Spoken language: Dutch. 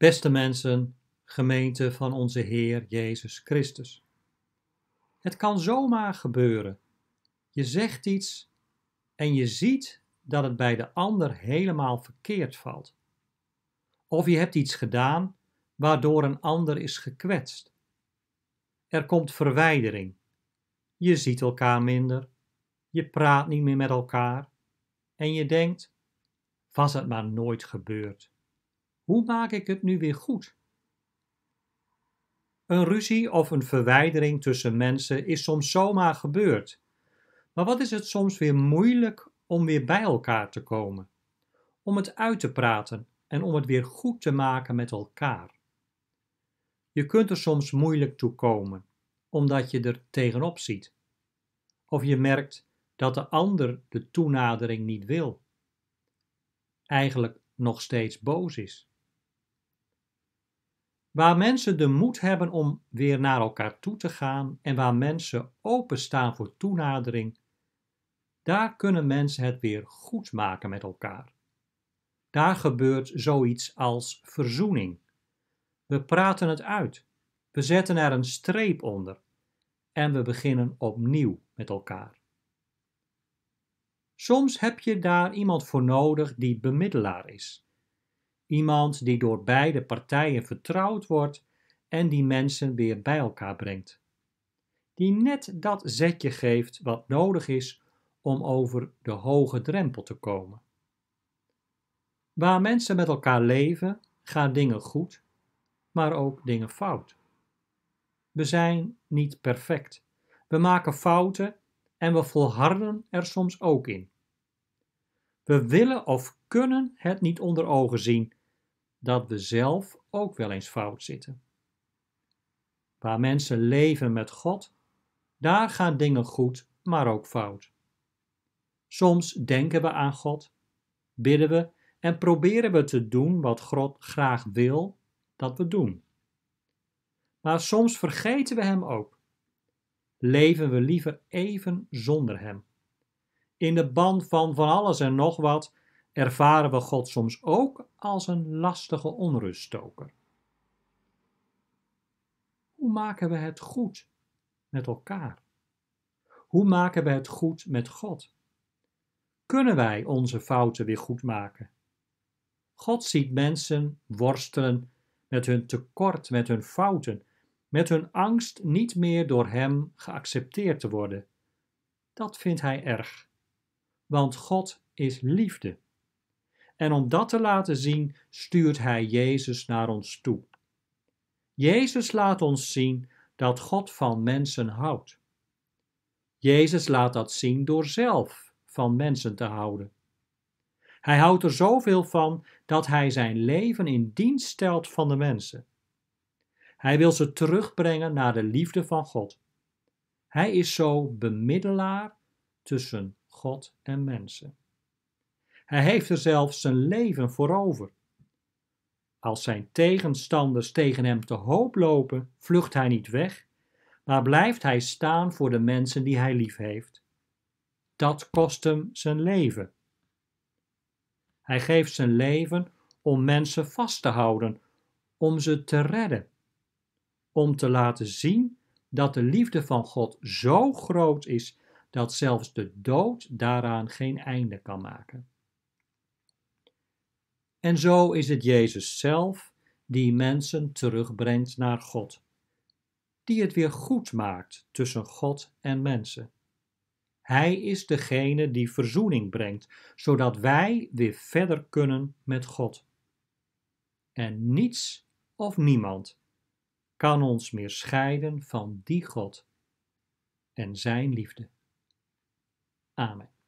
Beste mensen, gemeente van onze Heer Jezus Christus. Het kan zomaar gebeuren. Je zegt iets en je ziet dat het bij de ander helemaal verkeerd valt. Of je hebt iets gedaan waardoor een ander is gekwetst. Er komt verwijdering. Je ziet elkaar minder. Je praat niet meer met elkaar. En je denkt: was het maar nooit gebeurd. Hoe maak ik het nu weer goed? Een ruzie of een verwijdering tussen mensen is soms zomaar gebeurd. Maar wat is het soms weer moeilijk om weer bij elkaar te komen? Om het uit te praten en om het weer goed te maken met elkaar. Je kunt er soms moeilijk toe komen, omdat je er tegenop ziet. Of je merkt dat de ander de toenadering niet wil. Eigenlijk nog steeds boos is. Waar mensen de moed hebben om weer naar elkaar toe te gaan en waar mensen openstaan voor toenadering, daar kunnen mensen het weer goed maken met elkaar. Daar gebeurt zoiets als verzoening. We praten het uit, we zetten er een streep onder en we beginnen opnieuw met elkaar. Soms heb je daar iemand voor nodig die bemiddelaar is Iemand die door beide partijen vertrouwd wordt en die mensen weer bij elkaar brengt. Die net dat zetje geeft wat nodig is om over de hoge drempel te komen. Waar mensen met elkaar leven, gaan dingen goed, maar ook dingen fout. We zijn niet perfect. We maken fouten en we volharden er soms ook in. We willen of kunnen het niet onder ogen zien dat we zelf ook wel eens fout zitten. Waar mensen leven met God, daar gaan dingen goed, maar ook fout. Soms denken we aan God, bidden we en proberen we te doen wat God graag wil dat we doen. Maar soms vergeten we Hem ook. Leven we liever even zonder Hem. In de band van van alles en nog wat ervaren we God soms ook als een lastige onruststoker. Hoe maken we het goed met elkaar? Hoe maken we het goed met God? Kunnen wij onze fouten weer goed maken? God ziet mensen worstelen met hun tekort, met hun fouten, met hun angst niet meer door Hem geaccepteerd te worden. Dat vindt Hij erg, want God is liefde. En om dat te laten zien, stuurt Hij Jezus naar ons toe. Jezus laat ons zien dat God van mensen houdt. Jezus laat dat zien door zelf van mensen te houden. Hij houdt er zoveel van dat hij zijn leven in dienst stelt van de mensen. Hij wil ze terugbrengen naar de liefde van God. Hij is zo bemiddelaar tussen God en mensen. Hij heeft er zelfs zijn leven voor over. Als zijn tegenstanders tegen hem te hoop lopen, vlucht hij niet weg, maar blijft hij staan voor de mensen die hij lief heeft. Dat kost hem zijn leven. Hij geeft zijn leven om mensen vast te houden, om ze te redden, om te laten zien dat de liefde van God zo groot is dat zelfs de dood daaraan geen einde kan maken. En zo is het Jezus zelf die mensen terugbrengt naar God, die het weer goed maakt tussen God en mensen. Hij is degene die verzoening brengt, zodat wij weer verder kunnen met God. En niets of niemand kan ons meer scheiden van die God en Zijn liefde. Amen.